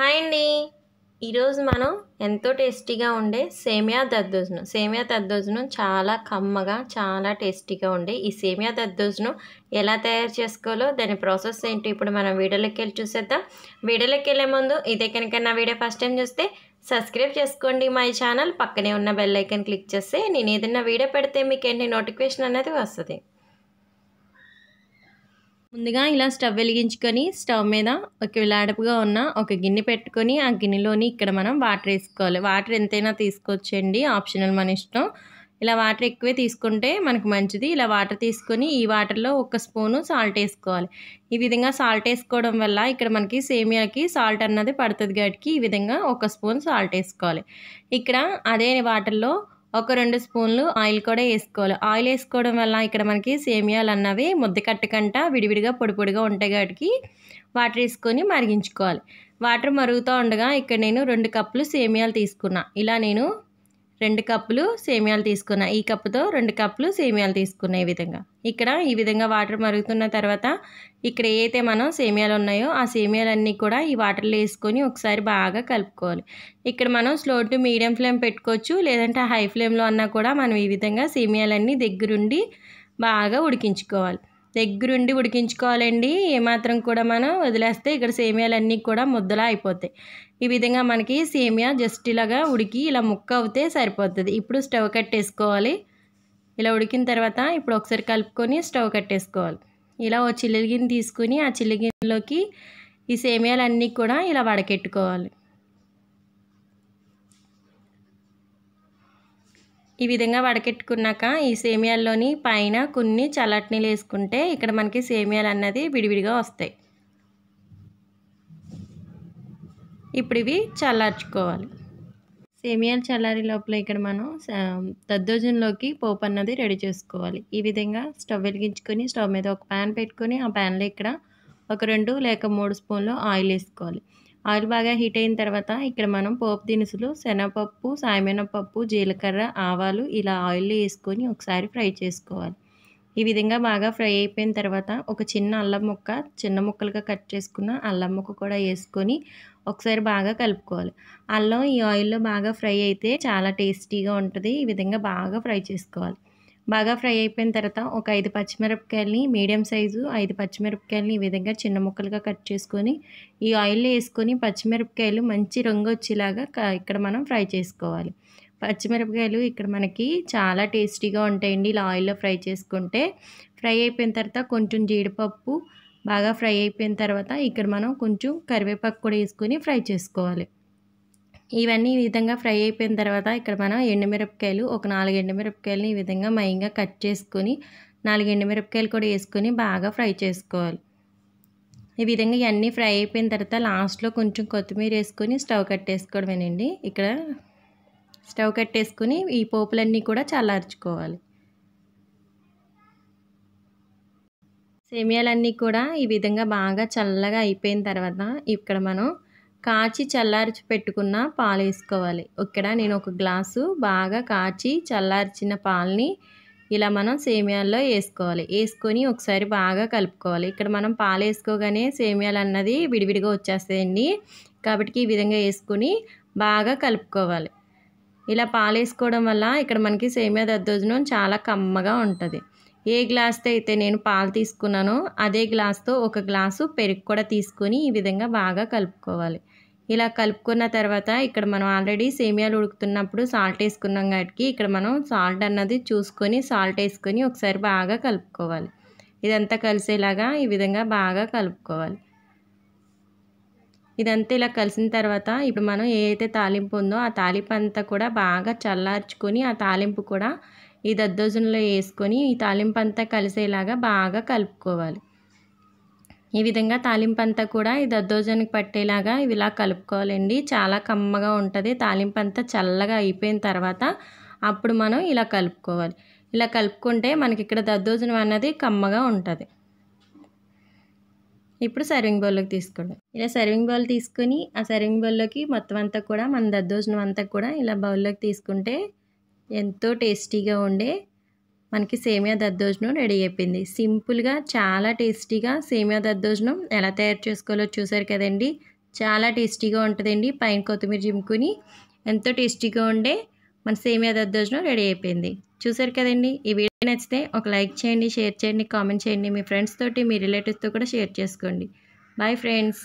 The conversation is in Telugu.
హాయ్ అండి ఈరోజు మనం ఎంతో టేస్టీగా ఉండే సేమియా దద్దోజనం సేమియా దద్దోజనం చాలా కమ్మగా చాలా టేస్టీగా ఉండే ఈ సేమియా దద్దోజనం ఎలా తయారు చేసుకోవాలో దాని ప్రాసెస్ ఏంటి ఇప్పుడు మనం వీడియోలోకి వెళ్ళి చూసేద్దాం వీడియోలోకి వెళ్ళే ముందు ఇదే కనుక నా వీడియో ఫస్ట్ టైం చూస్తే సబ్స్క్రైబ్ చేసుకోండి మై ఛానల్ పక్కనే ఉన్న బెల్ ఐకన్ క్లిక్ చేస్తే నేను ఏదైనా వీడియో పెడితే మీకు ఏంటి నోటిఫికేషన్ అనేది వస్తుంది ముందుగా ఇలా స్టవ్ వెలిగించుకొని స్టవ్ మీద ఒక విలాడపుగా ఉన్న ఒక గిన్నె పెట్టుకొని ఆ గిన్నెలోని ఇక్కడ మనం వాటర్ వేసుకోవాలి వాటర్ ఎంతైనా తీసుకోవచ్చండి ఆప్షనల్ మన ఇష్టం ఇలా వాటర్ ఎక్కువే తీసుకుంటే మనకు మంచిది ఇలా వాటర్ తీసుకొని ఈ వాటర్లో ఒక స్పూను సాల్ట్ వేసుకోవాలి ఈ విధంగా సాల్ట్ వేసుకోవడం వల్ల ఇక్కడ మనకి సేమియాకి సాల్ట్ అన్నది పడుతుంది కాబట్టి ఈ విధంగా ఒక స్పూన్ సాల్ట్ వేసుకోవాలి ఇక్కడ అదే వాటర్లో ఒక రెండు స్పూన్లు ఆయిల్ కూడా వేసుకోవాలి ఆయిల్ వేసుకోవడం వల్ల ఇక్కడ మనకి సేమియాలు అన్నవి ముద్ద కంట విడివిడిగా పొడి పొడిగా ఉంటాయి కాబట్టి వాటర్ వేసుకొని మరిగించుకోవాలి వాటర్ మరుగుతూ ఉండగా ఇక్కడ నేను రెండు కప్పులు సేమియాలు తీసుకున్నా ఇలా నేను రెండు కప్పులు సేమియాలు తీసుకున్న ఈ కప్పుతో రెండు కప్పులు సేమియాలు తీసుకున్న ఈ విధంగా ఇక్కడ ఈ విధంగా వాటర్ మరుగుతున్న తర్వాత ఇక్కడ ఏదైతే మనం సేమియాలు ఉన్నాయో ఆ సేమియాలన్నీ కూడా ఈ వాటర్లో వేసుకొని ఒకసారి బాగా కలుపుకోవాలి ఇక్కడ మనం స్లో టు మీడియం ఫ్లేమ్ పెట్టుకోవచ్చు లేదంటే హై ఫ్లేమ్లో అన్నా కూడా మనం ఈ విధంగా సేమియాలన్నీ దగ్గరుండి బాగా ఉడికించుకోవాలి దగ్గరుండి ఉడికించుకోవాలండి ఏమాత్రం కూడా మనం వదిలేస్తే ఇక్కడ సేమియాలన్నీ కూడా ముద్దలా అయిపోతాయి ఈ విధంగా మనకి సేమియా జస్ట్ ఇలాగా ఉడికి ఇలా ముక్క అవుతే సరిపోతుంది ఇప్పుడు స్టవ్ కట్టేసుకోవాలి ఇలా ఉడికిన తర్వాత ఇప్పుడు ఒకసారి కలుపుకొని స్టవ్ కట్టేసుకోవాలి ఇలా ఓ చిల్లిగిని తీసుకుని ఆ చిల్లిగిన్నిలోకి ఈ సేమియాలన్నీ కూడా ఇలా వడకెట్టుకోవాలి ఈ విధంగా వడకెట్టుకున్నాక ఈ సేమియాల్లోని పైన కొన్ని చల్లట్నీలు వేసుకుంటే ఇక్కడ మనకి సేమియాలు అన్నది విడివిడిగా వస్తాయి ఇప్పుడు ఇవి చల్లార్చుకోవాలి సేమియాలు చల్లారి లోపల ఇక్కడ మనం దద్దోజన్లోకి పోపు అన్నది రెడీ చేసుకోవాలి ఈ విధంగా స్టవ్ వెలిగించుకొని స్టవ్ మీద ఒక ప్యాన్ పెట్టుకొని ఆ ప్యాన్లో ఇక్కడ ఒక రెండు లేక మూడు స్పూన్లు ఆయిల్ వేసుకోవాలి ఆయిల్ బాగా హీట్ అయిన తర్వాత ఇక్కడ మనం పోపు దినుసులు శనగపప్పు సాయమినపప్పు జీలకర్ర ఆవాలు ఇలా ఆయిల్లో వేసుకొని ఒకసారి ఫ్రై చేసుకోవాలి ఈ విధంగా బాగా ఫ్రై అయిపోయిన తర్వాత ఒక చిన్న అల్లం ముక్క చిన్న ముక్కలుగా కట్ చేసుకున్న అల్లం ముక్క కూడా వేసుకొని ఒకసారి బాగా కలుపుకోవాలి అల్లం ఈ ఆయిల్లో బాగా ఫ్రై అయితే చాలా టేస్టీగా ఉంటుంది ఈ విధంగా బాగా ఫ్రై చేసుకోవాలి బాగా ఫ్రై అయిపోయిన తర్వాత ఒక ఐదు పచ్చిమిరపకాయలని మీడియం సైజు ఐదు పచ్చిమిరపకాయలని ఈ విధంగా చిన్న ముక్కలుగా కట్ చేసుకొని ఈ ఆయిల్లో వేసుకొని పచ్చిమిరపకాయలు మంచి రంగు వచ్చేలాగా ఇక్కడ మనం ఫ్రై చేసుకోవాలి పచ్చిమిరపకాయలు ఇక్కడ మనకి చాలా టేస్టీగా ఉంటాయండి ఇలా ఆయిల్లో ఫ్రై చేసుకుంటే ఫ్రై అయిపోయిన తర్వాత కొంచెం జీడిపప్పు బాగా ఫ్రై అయిపోయిన తర్వాత ఇక్కడ మనం కొంచెం కరివేపాకు కూడా వేసుకొని ఫ్రై చేసుకోవాలి ఇవన్నీ ఈ విధంగా ఫ్రై అయిపోయిన తర్వాత ఇక్కడ మనం ఎండుమిరపకాయలు ఒక నాలుగు ఎండుమిరపకాయలని ఈ విధంగా మైంగా కట్ చేసుకొని నాలుగు ఎండుమిరపకాయలు కూడా వేసుకొని బాగా ఫ్రై చేసుకోవాలి ఈ విధంగా ఇవన్నీ ఫ్రై అయిపోయిన తర్వాత లాస్ట్లో కొంచెం కొత్తిమీర వేసుకొని స్టవ్ కట్టేసుకోవడమేనండి ఇక్కడ స్టవ్ కట్టేసుకుని ఈ పోపులన్నీ కూడా చల్లార్చుకోవాలి సేమియాలన్నీ కూడా ఈ విధంగా బాగా చల్లగా అయిపోయిన తర్వాత ఇక్కడ మనం కాచి చల్లార్చి పెట్టుకున్న పాలు వేసుకోవాలి ఇక్కడ నేను ఒక గ్లాసు బాగా కాచి చల్లార్చిన పాలని ఇలా మనం సేమియాల్లో వేసుకోవాలి వేసుకొని ఒకసారి బాగా కలుపుకోవాలి ఇక్కడ మనం పాలు వేసుకోగానే సేమియాలు అన్నది విడివిడిగా వచ్చేస్తాయండి కాబట్టి ఈ విధంగా వేసుకొని బాగా కలుపుకోవాలి ఇలా పాలు వేసుకోవడం వల్ల ఇక్కడ మనకి సేమియా దద్దోజనం చాలా కమ్మగా ఉంటుంది ఏ గ్లాస్తో అయితే నేను పాలు తీసుకున్నానో అదే గ్లాస్తో ఒక గ్లాసు పెరుగు కూడా తీసుకొని ఈ విధంగా బాగా కలుపుకోవాలి ఇలా కలుపుకున్న తర్వాత ఇక్కడ మనం ఆల్రెడీ సేమియాలు ఉడుకుతున్నప్పుడు సాల్ట్ వేసుకున్నాం కాబట్టి ఇక్కడ మనం సాల్ట్ అన్నది చూసుకొని సాల్ట్ వేసుకొని ఒకసారి బాగా కలుపుకోవాలి ఇదంతా కలిసేలాగా ఈ విధంగా బాగా కలుపుకోవాలి ఇదంతా ఇలా కలిసిన తర్వాత ఇప్పుడు మనం ఏ అయితే తాలింపు ఉందో ఆ తాలింపు అంతా కూడా బాగా చల్లార్చుకొని ఆ తాలింపు కూడా ఈ దద్దోజనలో వేసుకొని ఈ తాలింపు అంతా కలిసేలాగా బాగా కలుపుకోవాలి ఈ విధంగా తాలింపు అంతా కూడా ఈ దద్దోజనికి పట్టేలాగా ఇవి ఇలా కలుపుకోవాలండి చాలా కమ్మగా ఉంటుంది తాలింపు అంతా చల్లగా అయిపోయిన తర్వాత అప్పుడు మనం ఇలా కలుపుకోవాలి ఇలా కలుపుకుంటే మనకి ఇక్కడ దద్దోజనం అన్నది కమ్మగా ఉంటుంది ఇప్పుడు సర్వింగ్ బౌల్లోకి తీసుకోండి ఇలా సర్వింగ్ బౌల్ తీసుకుని ఆ సర్వింగ్ బౌల్లోకి మొత్తం అంతా కూడా మన దద్దోజనం అంతా కూడా ఇలా బౌల్లోకి తీసుకుంటే ఎంతో టేస్టీగా ఉండే మనకి సేమియా దద్దోజనం రెడీ అయిపోయింది సింపుల్గా చాలా టేస్టీగా సేమియా దద్దోజనం ఎలా తయారు చేసుకోవాలో చూసారు కదండి చాలా టేస్టీగా ఉంటుందండి పైన కొత్తిమీర జిమ్కుని ఎంతో టేస్టీగా ఉండే మన సేమియా దద్దోజనం రెడీ అయిపోయింది చూసారు కదండి ఈ వీడియో నచ్చితే ఒక లైక్ చేయండి షేర్ చేయండి కామెంట్ చేయండి మీ ఫ్రెండ్స్ తోటి మీ రిలేటివ్స్తో కూడా షేర్ చేసుకోండి బాయ్ ఫ్రెండ్స్